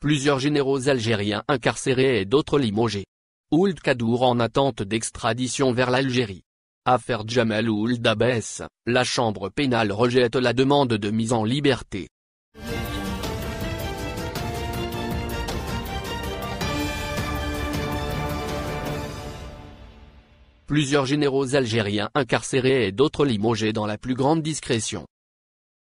plusieurs généraux algériens incarcérés et d'autres limogés. Ould Kadour en attente d'extradition vers l'Algérie. Affaire Jamal Ould Abbès, la chambre pénale rejette la demande de mise en liberté. Plusieurs généraux algériens incarcérés et d'autres limogés dans la plus grande discrétion.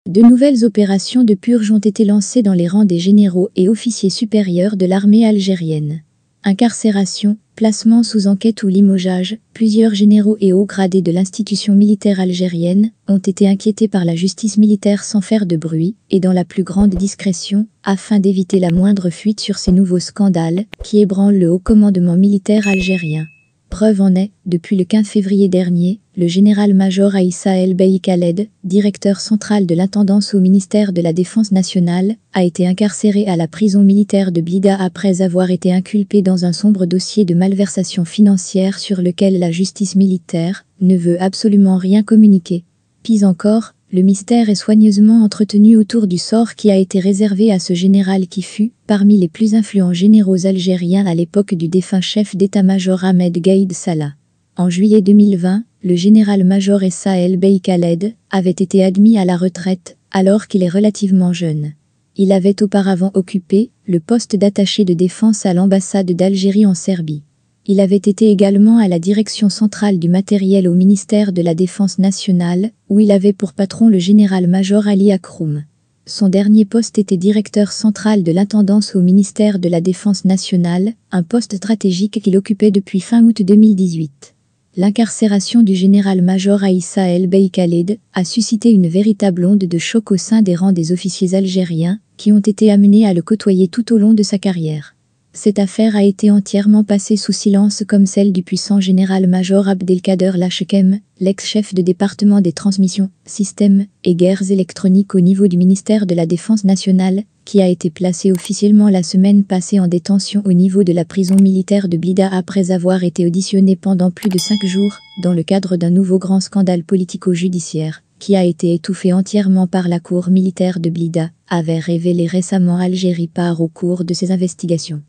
De nouvelles opérations de purge ont été lancées dans les rangs des généraux et officiers supérieurs de l'armée algérienne. Incarcération, placement sous enquête ou limogeage, plusieurs généraux et hauts gradés de l'institution militaire algérienne ont été inquiétés par la justice militaire sans faire de bruit et dans la plus grande discrétion, afin d'éviter la moindre fuite sur ces nouveaux scandales qui ébranlent le haut commandement militaire algérien. Preuve en est, depuis le 15 février dernier, le général-major Aïssa El Bey Khaled, directeur central de l'intendance au ministère de la Défense nationale, a été incarcéré à la prison militaire de Bida après avoir été inculpé dans un sombre dossier de malversation financière sur lequel la justice militaire ne veut absolument rien communiquer. Pis encore, le mystère est soigneusement entretenu autour du sort qui a été réservé à ce général qui fut, parmi les plus influents généraux algériens à l'époque du défunt chef d'état-major Ahmed Gaïd Salah. En juillet 2020, le général-major Essa El Bey Khaled avait été admis à la retraite alors qu'il est relativement jeune. Il avait auparavant occupé le poste d'attaché de défense à l'ambassade d'Algérie en Serbie. Il avait été également à la direction centrale du matériel au ministère de la Défense nationale, où il avait pour patron le général-major Ali Akroum. Son dernier poste était directeur central de l'intendance au ministère de la Défense nationale, un poste stratégique qu'il occupait depuis fin août 2018. L'incarcération du général-major Aïssa El Bey Khaled a suscité une véritable onde de choc au sein des rangs des officiers algériens, qui ont été amenés à le côtoyer tout au long de sa carrière. Cette affaire a été entièrement passée sous silence comme celle du puissant général-major Abdelkader Lachekem, l'ex-chef de département des transmissions, systèmes et guerres électroniques au niveau du ministère de la Défense nationale, qui a été placé officiellement la semaine passée en détention au niveau de la prison militaire de Blida après avoir été auditionné pendant plus de cinq jours dans le cadre d'un nouveau grand scandale politico-judiciaire qui a été étouffé entièrement par la cour militaire de Blida, avait révélé récemment Algérie par au cours de ses investigations.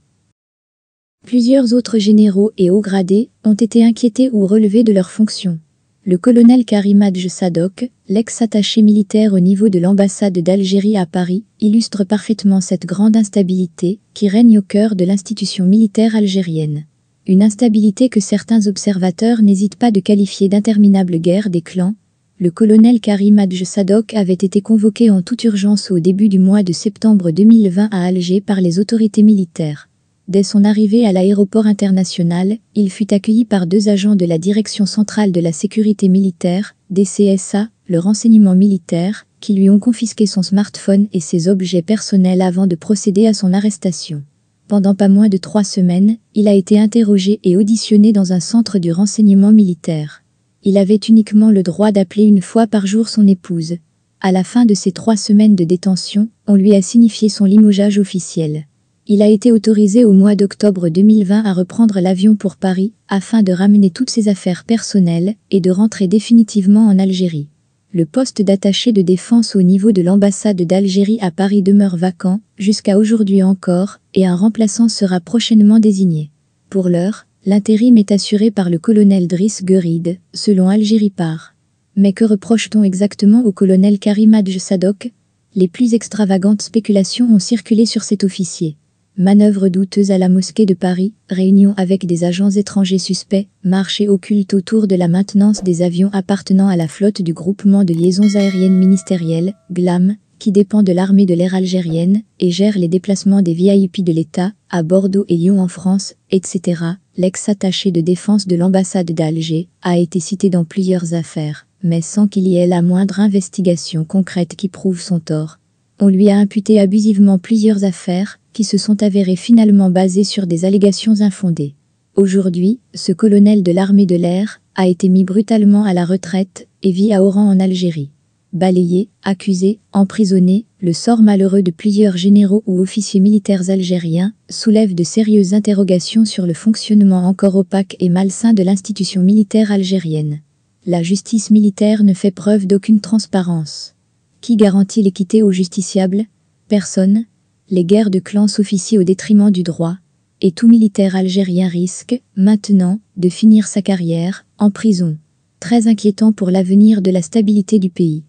Plusieurs autres généraux et hauts gradés ont été inquiétés ou relevés de leurs fonctions. Le colonel Karim Sadok, l'ex-attaché militaire au niveau de l'ambassade d'Algérie à Paris, illustre parfaitement cette grande instabilité qui règne au cœur de l'institution militaire algérienne. Une instabilité que certains observateurs n'hésitent pas de qualifier d'interminable guerre des clans, le colonel Karim Sadok avait été convoqué en toute urgence au début du mois de septembre 2020 à Alger par les autorités militaires. Dès son arrivée à l'aéroport international, il fut accueilli par deux agents de la Direction centrale de la sécurité militaire, DCSA, le renseignement militaire, qui lui ont confisqué son smartphone et ses objets personnels avant de procéder à son arrestation. Pendant pas moins de trois semaines, il a été interrogé et auditionné dans un centre du renseignement militaire. Il avait uniquement le droit d'appeler une fois par jour son épouse. À la fin de ces trois semaines de détention, on lui a signifié son limogeage officiel il a été autorisé au mois d'octobre 2020 à reprendre l'avion pour Paris afin de ramener toutes ses affaires personnelles et de rentrer définitivement en Algérie. Le poste d'attaché de défense au niveau de l'ambassade d'Algérie à Paris demeure vacant jusqu'à aujourd'hui encore et un remplaçant sera prochainement désigné. Pour l'heure, l'intérim est assuré par le colonel Driss Guerid, selon Algérie Par. Mais que reproche-t-on exactement au colonel Karim Adj Sadok Les plus extravagantes spéculations ont circulé sur cet officier. Manœuvres douteuses à la mosquée de Paris, réunion avec des agents étrangers suspects, marché occulte autour de la maintenance des avions appartenant à la flotte du groupement de liaisons aériennes ministérielles, GLAM, qui dépend de l'armée de l'air algérienne et gère les déplacements des VIP de l'État à Bordeaux et Lyon en France, etc. L'ex-attaché de défense de l'ambassade d'Alger a été cité dans plusieurs affaires, mais sans qu'il y ait la moindre investigation concrète qui prouve son tort on lui a imputé abusivement plusieurs affaires, qui se sont avérées finalement basées sur des allégations infondées. Aujourd'hui, ce colonel de l'armée de l'air a été mis brutalement à la retraite et vit à Oran en Algérie. Balayé, accusé, emprisonné, le sort malheureux de plusieurs généraux ou officiers militaires algériens soulève de sérieuses interrogations sur le fonctionnement encore opaque et malsain de l'institution militaire algérienne. La justice militaire ne fait preuve d'aucune transparence. Qui garantit l'équité aux justiciables Personne. Les guerres de clans s'officient au détriment du droit, et tout militaire algérien risque, maintenant, de finir sa carrière en prison. Très inquiétant pour l'avenir de la stabilité du pays.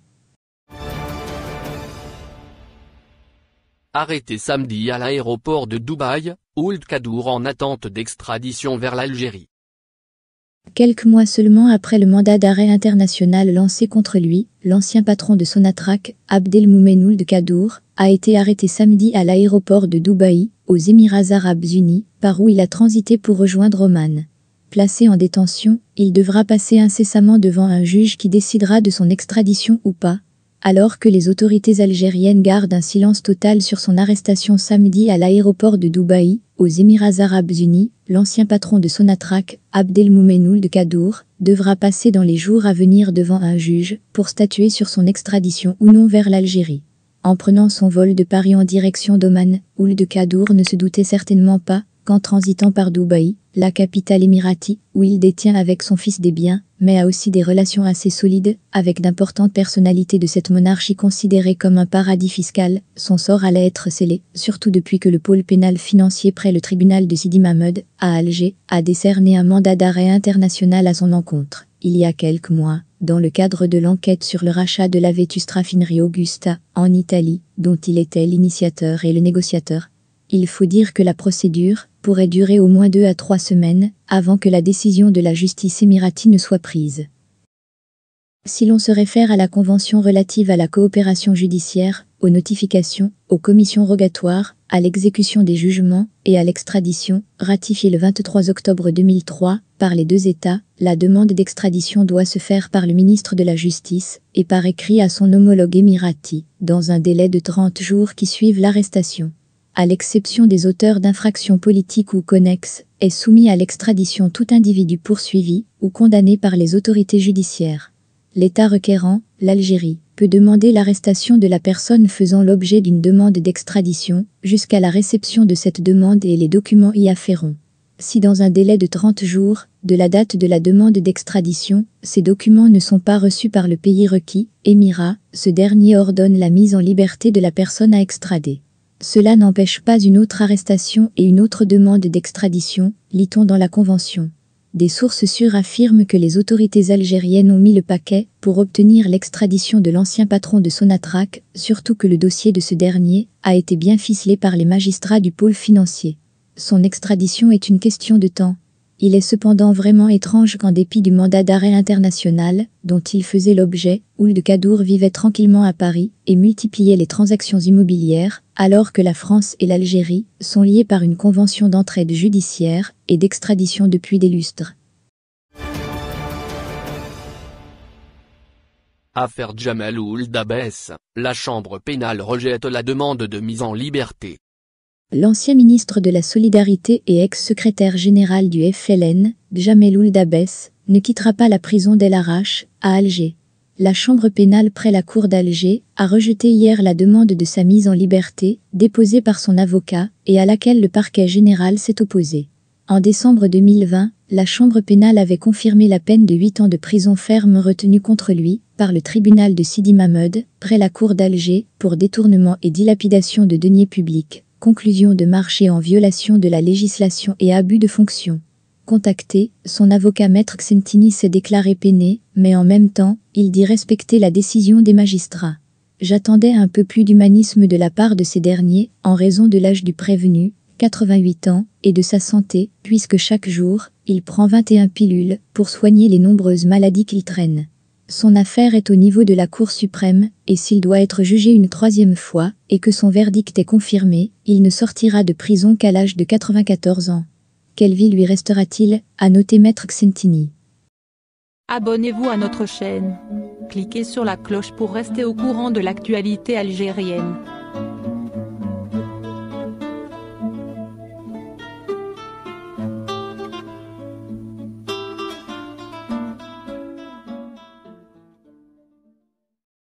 Arrêté samedi à l'aéroport de Dubaï, Ould Kadour en attente d'extradition vers l'Algérie. Quelques mois seulement après le mandat d'arrêt international lancé contre lui, l'ancien patron de Sonatrach, Abdelmoumenoul de Kadour, a été arrêté samedi à l'aéroport de Dubaï, aux Émirats arabes unis, par où il a transité pour rejoindre Oman. Placé en détention, il devra passer incessamment devant un juge qui décidera de son extradition ou pas, alors que les autorités algériennes gardent un silence total sur son arrestation samedi à l'aéroport de Dubaï, aux Émirats arabes unis, l'ancien patron de Sonatrach, Abdelmoumenoul de Kadour, devra passer dans les jours à venir devant un juge pour statuer sur son extradition ou non vers l'Algérie. En prenant son vol de Paris en direction d'Oman, Oul de Kadour ne se doutait certainement pas qu'en transitant par Dubaï, la capitale émiratie, où il détient avec son fils des biens, mais a aussi des relations assez solides avec d'importantes personnalités de cette monarchie considérée comme un paradis fiscal. Son sort allait être scellé, surtout depuis que le pôle pénal financier près le tribunal de Sidi Mahmoud, à Alger, a décerné un mandat d'arrêt international à son encontre. Il y a quelques mois, dans le cadre de l'enquête sur le rachat de la Vétus Raffinerie Augusta, en Italie, dont il était l'initiateur et le négociateur. Il faut dire que la procédure, pourrait durer au moins deux à trois semaines avant que la décision de la justice émirati ne soit prise. Si l'on se réfère à la Convention relative à la coopération judiciaire, aux notifications, aux commissions rogatoires, à l'exécution des jugements et à l'extradition, ratifiée le 23 octobre 2003 par les deux États, la demande d'extradition doit se faire par le ministre de la Justice et par écrit à son homologue émirati, dans un délai de 30 jours qui suivent l'arrestation à l'exception des auteurs d'infractions politiques ou connexes, est soumis à l'extradition tout individu poursuivi ou condamné par les autorités judiciaires. L'État requérant, l'Algérie, peut demander l'arrestation de la personne faisant l'objet d'une demande d'extradition jusqu'à la réception de cette demande et les documents y afférents. Si dans un délai de 30 jours, de la date de la demande d'extradition, ces documents ne sont pas reçus par le pays requis, Émirat, ce dernier ordonne la mise en liberté de la personne à extrader. Cela n'empêche pas une autre arrestation et une autre demande d'extradition, lit-on dans la Convention. Des sources sûres affirment que les autorités algériennes ont mis le paquet pour obtenir l'extradition de l'ancien patron de Sonatrach, surtout que le dossier de ce dernier a été bien ficelé par les magistrats du pôle financier. Son extradition est une question de temps, il est cependant vraiment étrange qu'en dépit du mandat d'arrêt international, dont il faisait l'objet, de Kadour vivait tranquillement à Paris et multipliait les transactions immobilières, alors que la France et l'Algérie sont liées par une convention d'entraide judiciaire et d'extradition depuis des lustres. Affaire Jamal Ould Abbès, la Chambre pénale rejette la demande de mise en liberté. L'ancien ministre de la Solidarité et ex-secrétaire général du FLN, Djameloul Dabès, ne quittera pas la prison d'El Arache, à Alger. La chambre pénale près la cour d'Alger a rejeté hier la demande de sa mise en liberté, déposée par son avocat, et à laquelle le parquet général s'est opposé. En décembre 2020, la chambre pénale avait confirmé la peine de 8 ans de prison ferme retenue contre lui par le tribunal de Sidi Mahmoud, près la cour d'Alger, pour détournement et dilapidation de deniers publics conclusion de marché en violation de la législation et abus de fonction. Contacté, son avocat Maître Xentini s'est déclaré peiné, mais en même temps, il dit respecter la décision des magistrats. J'attendais un peu plus d'humanisme de la part de ces derniers, en raison de l'âge du prévenu, 88 ans, et de sa santé, puisque chaque jour, il prend 21 pilules pour soigner les nombreuses maladies qu'il traîne son affaire est au niveau de la Cour suprême, et s'il doit être jugé une troisième fois, et que son verdict est confirmé, il ne sortira de prison qu'à l'âge de 94 ans. Quelle vie lui restera-t-il à noter Maître Xentini. Abonnez-vous à notre chaîne. Cliquez sur la cloche pour rester au courant de l'actualité algérienne.